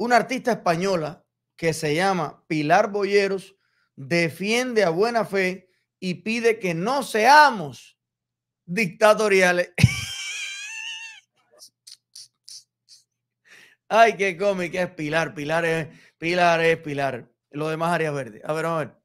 Una artista española que se llama Pilar Boyeros defiende a buena fe y pide que no seamos dictatoriales. Ay, qué cómica es Pilar. Pilar es Pilar. Es Pilar. Lo demás áreas Verde. A ver, a ver.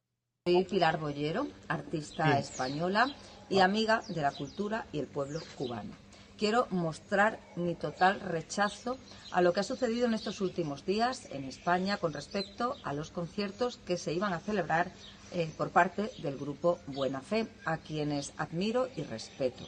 Soy Pilar Bollero, artista española y amiga de la cultura y el pueblo cubano quiero mostrar mi total rechazo a lo que ha sucedido en estos últimos días en España con respecto a los conciertos que se iban a celebrar eh, por parte del grupo Buena Fe, a quienes admiro y respeto.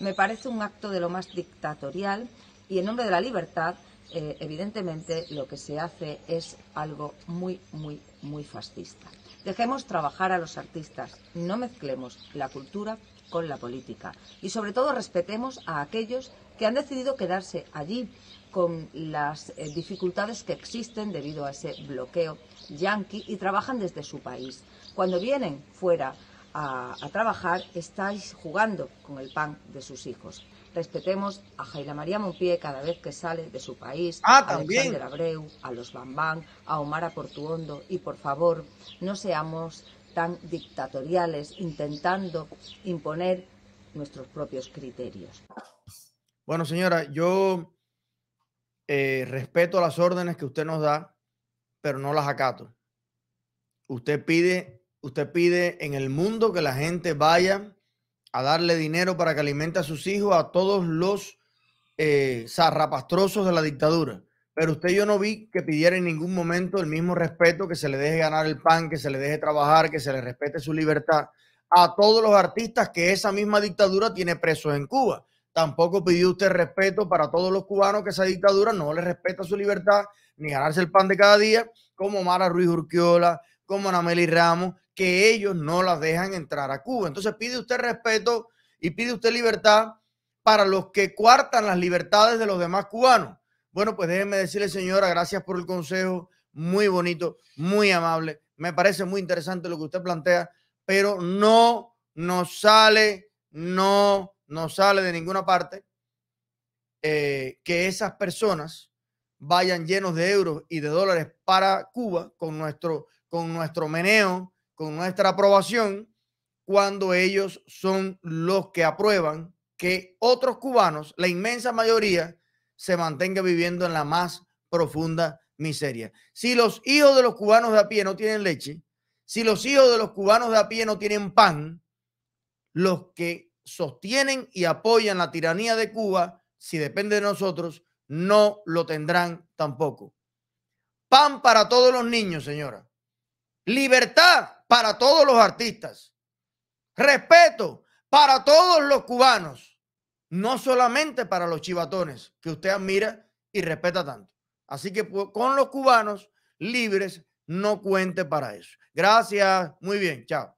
Me parece un acto de lo más dictatorial y en nombre de la libertad, eh, evidentemente, lo que se hace es algo muy, muy, muy fascista. Dejemos trabajar a los artistas, no mezclemos la cultura con la política. Y sobre todo respetemos a aquellos que han decidido quedarse allí con las eh, dificultades que existen debido a ese bloqueo yanqui y trabajan desde su país. Cuando vienen fuera a, trabajar, estáis jugando con el pan de sus hijos. Respetemos a Jaila María Monpié cada vez que sale de su país, ah, a Alexander Abreu, a los Bambán, a Omar Portuondo y por favor no seamos dictatoriales, intentando imponer nuestros propios criterios. Bueno, señora, yo eh, respeto las órdenes que usted nos da, pero no las acato. Usted pide, usted pide en el mundo que la gente vaya a darle dinero para que alimente a sus hijos, a todos los eh, zarrapastrosos de la dictadura pero usted yo no vi que pidiera en ningún momento el mismo respeto, que se le deje ganar el pan, que se le deje trabajar, que se le respete su libertad a todos los artistas que esa misma dictadura tiene presos en Cuba. Tampoco pidió usted respeto para todos los cubanos que esa dictadura no le respeta su libertad ni ganarse el pan de cada día, como Mara Ruiz Urquiola, como Anameli Ramos, que ellos no las dejan entrar a Cuba. Entonces pide usted respeto y pide usted libertad para los que cuartan las libertades de los demás cubanos. Bueno, pues déjenme decirle, señora, gracias por el consejo, muy bonito, muy amable. Me parece muy interesante lo que usted plantea, pero no nos sale, no nos sale de ninguna parte eh, que esas personas vayan llenos de euros y de dólares para Cuba con nuestro, con nuestro meneo, con nuestra aprobación, cuando ellos son los que aprueban que otros cubanos, la inmensa mayoría, se mantenga viviendo en la más profunda miseria. Si los hijos de los cubanos de a pie no tienen leche, si los hijos de los cubanos de a pie no tienen pan, los que sostienen y apoyan la tiranía de Cuba, si depende de nosotros, no lo tendrán tampoco. Pan para todos los niños, señora. Libertad para todos los artistas. Respeto para todos los cubanos no solamente para los chivatones que usted admira y respeta tanto. Así que pues, con los cubanos libres no cuente para eso. Gracias, muy bien, chao.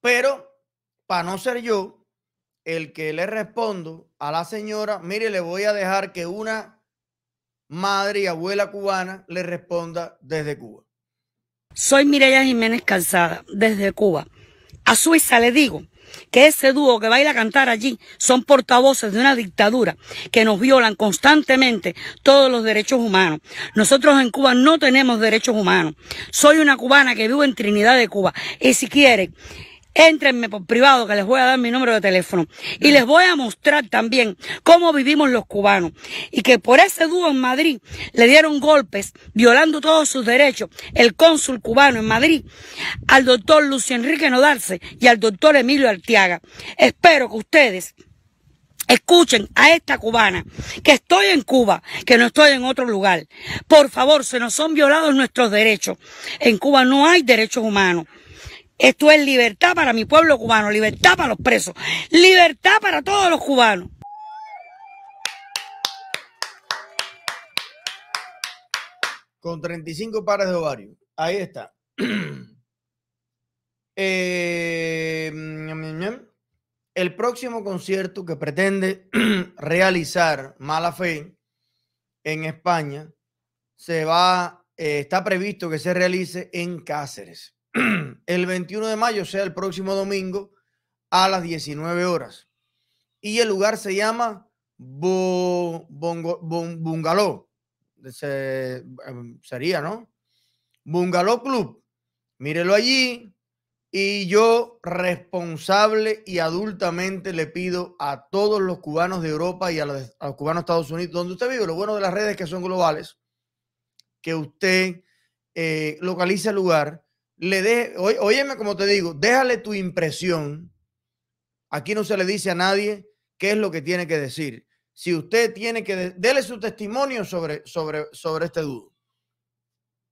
Pero para no ser yo el que le respondo a la señora, mire, le voy a dejar que una madre y abuela cubana le responda desde Cuba. Soy Mireya Jiménez Calzada, desde Cuba. A Suiza le digo que ese dúo que baila a cantar allí son portavoces de una dictadura que nos violan constantemente todos los derechos humanos. Nosotros en Cuba no tenemos derechos humanos. Soy una cubana que vivo en Trinidad de Cuba y si quieren Entrenme por privado que les voy a dar mi número de teléfono. Y les voy a mostrar también cómo vivimos los cubanos. Y que por ese dúo en Madrid le dieron golpes, violando todos sus derechos, el cónsul cubano en Madrid, al doctor Lucio Enrique Nodarse y al doctor Emilio Artiaga. Espero que ustedes Escuchen a esta cubana, que estoy en Cuba, que no estoy en otro lugar. Por favor, se nos son violados nuestros derechos. En Cuba no hay derechos humanos. Esto es libertad para mi pueblo cubano, libertad para los presos, libertad para todos los cubanos. Con 35 pares de ovarios. Ahí está. Eh, el próximo concierto que pretende realizar Mala Fe en España se va, eh, está previsto que se realice en Cáceres. el 21 de mayo, o sea, el próximo domingo, a las 19 horas. Y el lugar se llama Bungalow. Em, sería, ¿no? Bungalow Club. Mírelo allí. Y yo responsable y adultamente le pido a todos los cubanos de Europa y a los, cubanos de Estados Unidos, donde usted vive, lo bueno de las redes que son globales, que usted eh, localice el lugar le óyeme como te digo, déjale tu impresión. Aquí no se le dice a nadie qué es lo que tiene que decir. Si usted tiene que, déle su testimonio sobre, sobre, sobre este dúo.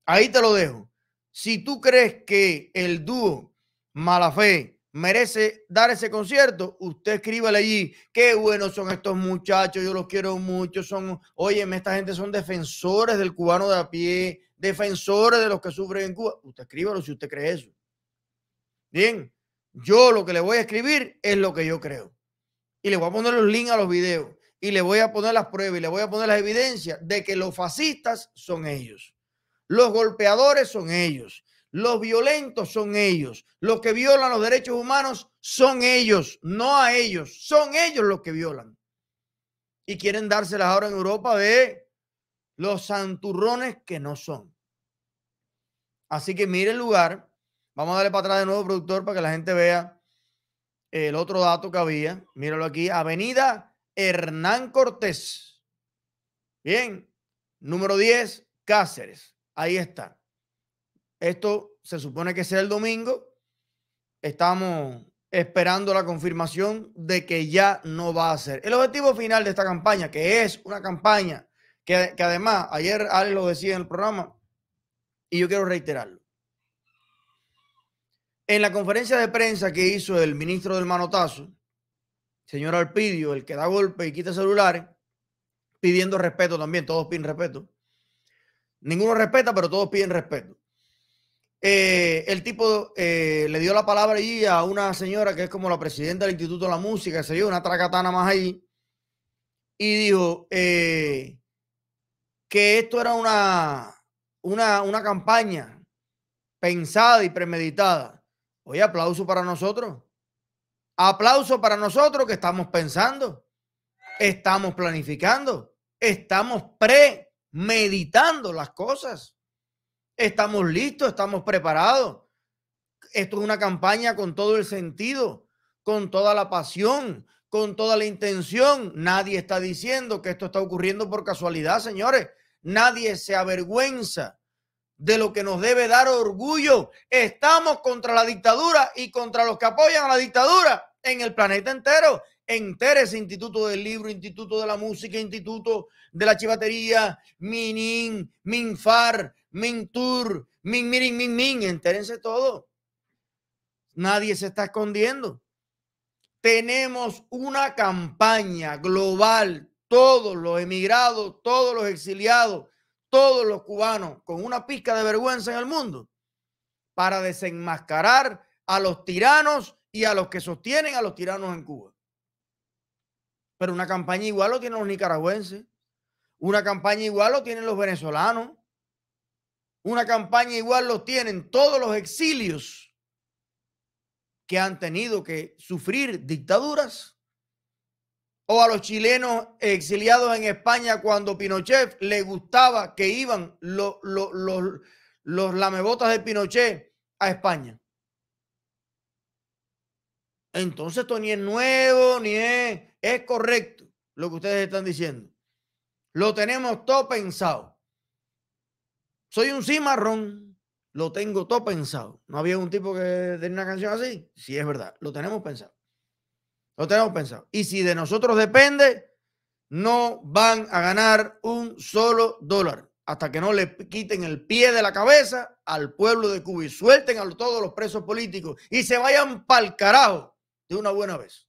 Ahí te lo dejo. Si tú crees que el dúo Mala Fe merece dar ese concierto, usted escríbale allí, qué buenos son estos muchachos, yo los quiero mucho, son, óyeme, esta gente son defensores del cubano de a pie, defensores de los que sufren en Cuba. Usted escríbalo si usted cree eso. Bien, yo lo que le voy a escribir es lo que yo creo. Y le voy a poner los links a los videos. Y le voy a poner las pruebas y le voy a poner las evidencias de que los fascistas son ellos. Los golpeadores son ellos. Los violentos son ellos. Los que violan los derechos humanos son ellos, no a ellos. Son ellos los que violan. Y quieren dárselas ahora en Europa de los santurrones que no son. Así que mire el lugar. Vamos a darle para atrás de nuevo, productor, para que la gente vea el otro dato que había. Míralo aquí. Avenida Hernán Cortés. Bien. Número 10, Cáceres. Ahí está. Esto se supone que sea el domingo. Estamos esperando la confirmación de que ya no va a ser. El objetivo final de esta campaña, que es una campaña que, además ayer Ale lo decía en el programa y yo quiero reiterarlo. En la conferencia de prensa que hizo el ministro del manotazo, señor Alpidio, el que da golpe y quita celulares, pidiendo respeto también, todos piden respeto. Ninguno respeta, pero todos piden respeto. Eh, el tipo eh, le dio la palabra allí a una señora que es como la presidenta del Instituto de la Música, se dio una tracatana más ahí, y dijo, eh, que esto era una, una, campaña pensada y premeditada. Oye, aplauso para nosotros. Aplauso para nosotros que estamos pensando, estamos planificando, estamos premeditando las cosas. Estamos listos, estamos preparados. Esto es una campaña con todo el sentido, con toda la pasión, con toda la intención. Nadie está diciendo que esto está ocurriendo por casualidad, señores. Nadie se avergüenza de lo que nos debe dar orgullo. Estamos contra la dictadura y contra los que apoyan a la dictadura en el planeta entero. Enteres, Instituto del Libro, Instituto de la Música, Instituto de la Chivatería, Minin, Minfar, Mintur, Min Mirin, Min Min. Entérense todo. Nadie se está escondiendo. Tenemos una campaña global todos los emigrados, todos los exiliados, todos los cubanos con una pizca de vergüenza en el mundo para desenmascarar a los tiranos y a los que sostienen a los tiranos en Cuba. Pero una campaña igual lo tienen los nicaragüenses, una campaña igual lo tienen los venezolanos, una campaña igual lo tienen todos los exilios que han tenido que sufrir dictaduras o a los chilenos exiliados en España cuando Pinochet le gustaba que iban los, los, lamebotas de Pinochet a España. Entonces esto ni es nuevo, ni es, es correcto lo que ustedes están diciendo. Lo tenemos todo pensado. Soy un cimarrón, lo tengo todo pensado. No había un tipo que tenía una canción así. Sí, es verdad, lo tenemos pensado. Lo tenemos pensado. Y si de nosotros depende, no van a ganar un solo dólar hasta que no le quiten el pie de la cabeza al pueblo de Cuba y suelten a todos los presos políticos y se vayan el carajo de una buena vez.